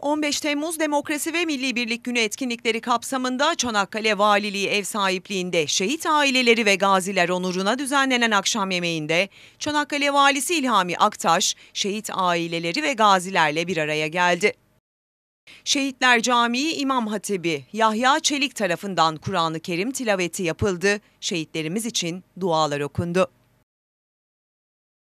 15 Temmuz Demokrasi ve Milli Birlik Günü etkinlikleri kapsamında Çanakkale Valiliği ev sahipliğinde şehit aileleri ve gaziler onuruna düzenlenen akşam yemeğinde Çanakkale Valisi İlhami Aktaş şehit aileleri ve gazilerle bir araya geldi. Şehitler Camii İmam Hatibi Yahya Çelik tarafından Kur'an-ı Kerim tilaveti yapıldı. Şehitlerimiz için dualar okundu.